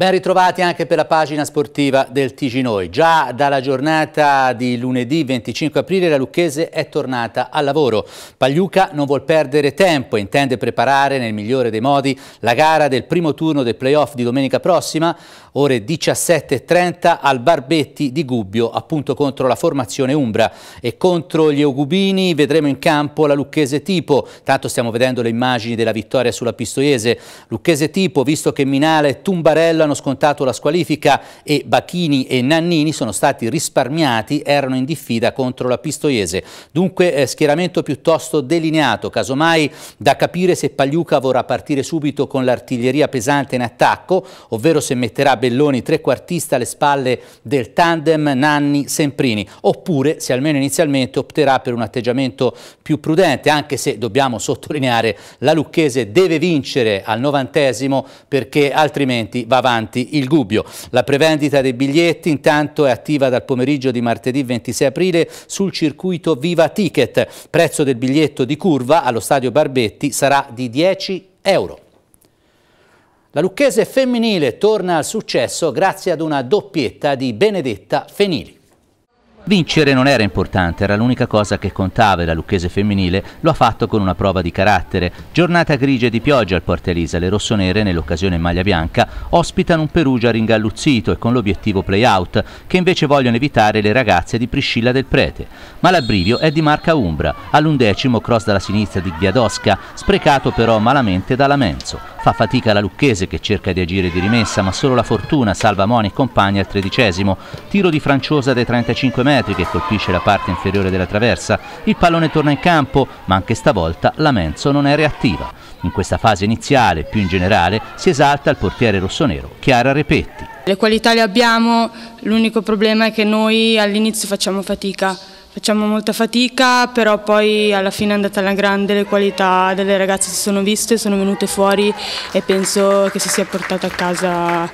Ben ritrovati anche per la pagina sportiva del Ticinoi. Già dalla giornata di lunedì 25 aprile la Lucchese è tornata al lavoro. Pagliuca non vuol perdere tempo e intende preparare nel migliore dei modi la gara del primo turno del playoff di domenica prossima ore 17.30 al Barbetti di Gubbio, appunto contro la formazione Umbra. E contro gli Ogubini vedremo in campo la Lucchese Tipo, tanto stiamo vedendo le immagini della vittoria sulla Pistoiese. Lucchese Tipo, visto che Minale e Tumbarello hanno scontato la squalifica e Bachini e Nannini sono stati risparmiati, erano in diffida contro la Pistoiese. Dunque eh, schieramento piuttosto delineato, casomai da capire se Pagliuca vorrà partire subito con l'artiglieria pesante in attacco, ovvero se metterà Belloni trequartista alle spalle del tandem Nanni-Semprini, oppure se almeno inizialmente opterà per un atteggiamento più prudente, anche se dobbiamo sottolineare la Lucchese deve vincere al novantesimo perché altrimenti va avanti il dubbio. La prevendita dei biglietti intanto è attiva dal pomeriggio di martedì 26 aprile sul circuito Viva Ticket. Prezzo del biglietto di curva allo stadio Barbetti sarà di 10 euro. La Lucchese femminile torna al successo grazie ad una doppietta di Benedetta Fenili. Vincere non era importante, era l'unica cosa che contava e la lucchese femminile lo ha fatto con una prova di carattere. Giornata grigia e di pioggia al Porta Elisa, le rossonere, nell'occasione in maglia bianca, ospitano un Perugia ringalluzzito e con l'obiettivo play-out, che invece vogliono evitare le ragazze di Priscilla del Prete. Ma l'abbrivio è di marca Umbra, all'undecimo cross dalla sinistra di Ghiadosca, sprecato però malamente dalla Menzo. Fa fatica la Lucchese che cerca di agire di rimessa, ma solo la fortuna salva Moni e compagni al tredicesimo. Tiro di Franciosa dai 35 metri che colpisce la parte inferiore della traversa. Il pallone torna in campo, ma anche stavolta la Menzo non è reattiva. In questa fase iniziale, più in generale, si esalta il portiere rossonero Chiara Repetti. Le qualità le abbiamo, l'unico problema è che noi all'inizio facciamo fatica Facciamo molta fatica, però poi alla fine è andata alla grande, le qualità delle ragazze si sono viste, sono venute fuori e penso che si sia portata a casa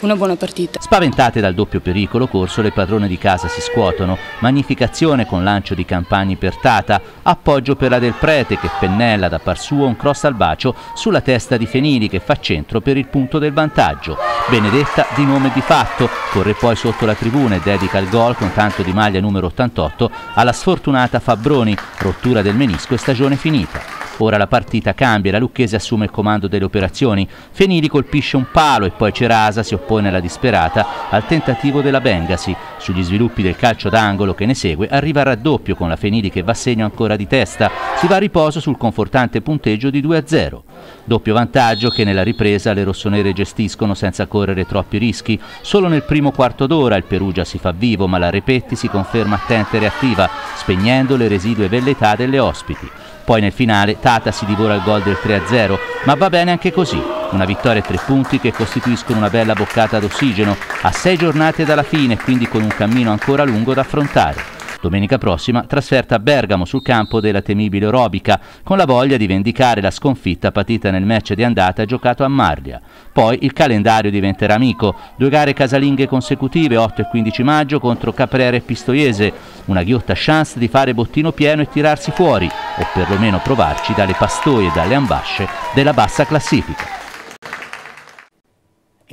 una buona partita. Spaventate dal doppio pericolo corso, le padrone di casa si scuotono, magnificazione con lancio di Campani per Tata, appoggio per la del Prete che pennella da par suo un cross al bacio sulla testa di Fenili che fa centro per il punto del vantaggio. Benedetta di nome di fatto, corre poi sotto la tribuna e dedica il gol con tanto di maglia numero 88 alla sfortunata Fabbroni, rottura del menisco e stagione finita. Ora la partita cambia, la Lucchese assume il comando delle operazioni, Fenili colpisce un palo e poi Cerasa si oppone alla disperata al tentativo della Bengasi. Sugli sviluppi del calcio d'angolo che ne segue arriva a raddoppio con la Fenili che va a segno ancora di testa, si va a riposo sul confortante punteggio di 2-0. Doppio vantaggio che nella ripresa le rossonere gestiscono senza correre troppi rischi, solo nel primo quarto d'ora il Perugia si fa vivo ma la Repetti si conferma attenta e reattiva, spegnendo le residue velletà delle ospiti. Poi nel finale Tata si divora il gol del 3-0, ma va bene anche così. Una vittoria e tre punti che costituiscono una bella boccata d'ossigeno a sei giornate dalla fine, quindi con un cammino ancora lungo da affrontare. Domenica prossima trasferta a Bergamo sul campo della temibile Robica, con la voglia di vendicare la sconfitta patita nel match di andata giocato a Marlia. Poi il calendario diventerà amico, due gare casalinghe consecutive 8 e 15 maggio contro Caprera e Pistoiese, una ghiotta chance di fare bottino pieno e tirarsi fuori, o perlomeno provarci dalle pastoie e dalle ambasce della bassa classifica.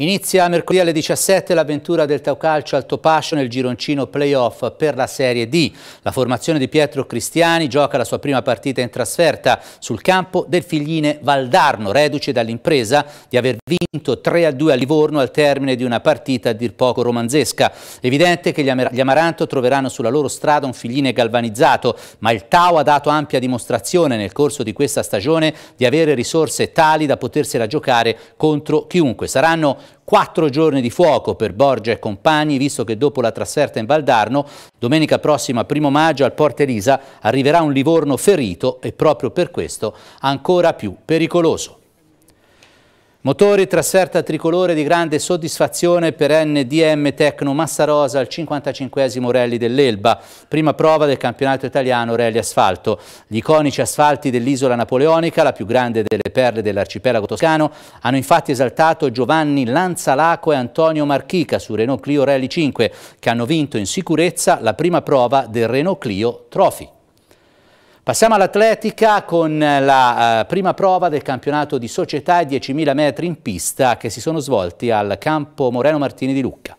Inizia mercoledì alle 17 l'avventura del Tau Taucalcio Altopascio nel gironcino playoff per la Serie D. La formazione di Pietro Cristiani gioca la sua prima partita in trasferta sul campo del Figline Valdarno, reduce dall'impresa di aver vinto 3-2 a Livorno al termine di una partita a dir poco romanzesca. Evidente che gli Amaranto troveranno sulla loro strada un Figline galvanizzato, ma il Tau ha dato ampia dimostrazione nel corso di questa stagione di avere risorse tali da potersela giocare contro chiunque. Saranno Quattro giorni di fuoco per Borgia e compagni, visto che dopo la trasferta in Valdarno, domenica prossima, primo maggio, al Porta Elisa arriverà un Livorno ferito e proprio per questo ancora più pericoloso. Motori trasferta tricolore di grande soddisfazione per NDM Tecno Massarosa al 55esimo rally dell'Elba, prima prova del campionato italiano rally asfalto. Gli iconici asfalti dell'isola napoleonica, la più grande delle perle dell'arcipelago toscano, hanno infatti esaltato Giovanni Lanzalaco e Antonio Marchica su Renault Clio Rally 5, che hanno vinto in sicurezza la prima prova del Renault Clio Trophy. Passiamo all'atletica con la eh, prima prova del campionato di società e 10.000 metri in pista che si sono svolti al campo Moreno Martini di Lucca.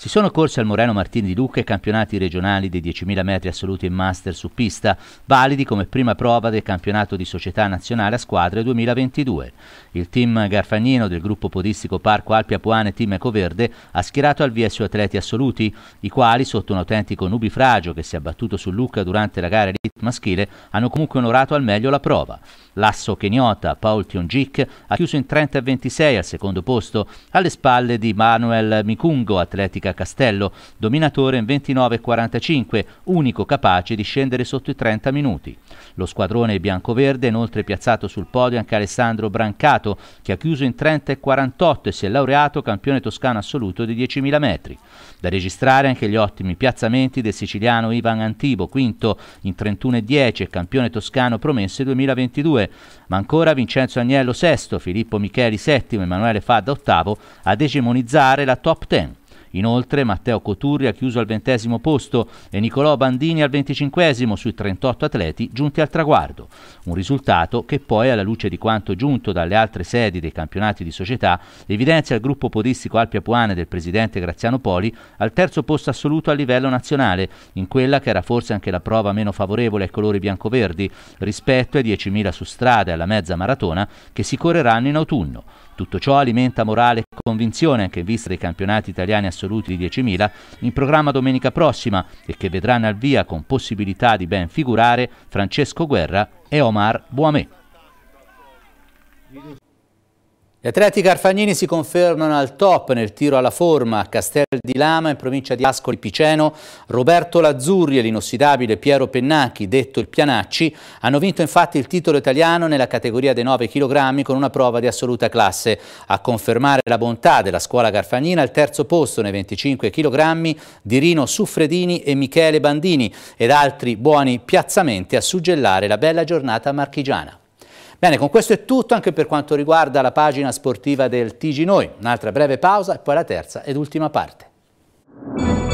Si sono corsi al Moreno Martini di Lucca i campionati regionali dei 10.000 metri assoluti in master su pista, validi come prima prova del campionato di società nazionale a squadre 2022. Il team garfagnino del gruppo podistico Parco Alpi Apuane Team Ecoverde ha schierato al via i suoi atleti assoluti, i quali, sotto un autentico nubifragio che si è abbattuto su Lucca durante la gara elite maschile, hanno comunque onorato al meglio la prova. L'asso keniota Paul Tiongic ha chiuso in 30-26 al secondo posto, alle spalle di Manuel Mikungo, atletica Luca Castello, dominatore in 29.45, unico capace di scendere sotto i 30 minuti. Lo squadrone biancoverde ha inoltre piazzato sul podio anche Alessandro Brancato, che ha chiuso in 30.48 e si è laureato campione toscano assoluto di 10.000 metri. Da registrare anche gli ottimi piazzamenti del siciliano Ivan Antibo, quinto in 31.10, campione toscano promesse 2022, ma ancora Vincenzo Agnello sesto, Filippo Micheli settimo, Emanuele Fadda ottavo ad egemonizzare la top 10. Inoltre Matteo Coturri ha chiuso al ventesimo posto e Nicolò Bandini al venticinquesimo sui 38 atleti giunti al traguardo. Un risultato che poi, alla luce di quanto giunto dalle altre sedi dei campionati di società, evidenzia il gruppo podistico Alpia Puane del presidente Graziano Poli al terzo posto assoluto a livello nazionale, in quella che era forse anche la prova meno favorevole ai colori bianco-verdi rispetto ai 10.000 su strada e alla mezza maratona che si correranno in autunno. Tutto ciò alimenta morale e convinzione anche in vista dei campionati italiani a assoluti di 10.000 in programma domenica prossima e che vedranno al via con possibilità di ben figurare Francesco Guerra e Omar Boamè. Gli atleti carfagnini si confermano al top nel tiro alla forma a Castel di Lama in provincia di Ascoli Piceno. Roberto Lazzurri e l'inossidabile Piero Pennacchi, detto il Pianacci, hanno vinto infatti il titolo italiano nella categoria dei 9 kg con una prova di assoluta classe. A confermare la bontà della scuola carfagnina al terzo posto nei 25 kg di Rino Suffredini e Michele Bandini ed altri buoni piazzamenti a suggellare la bella giornata marchigiana. Bene, con questo è tutto anche per quanto riguarda la pagina sportiva del TG Noi. Un'altra breve pausa e poi la terza ed ultima parte.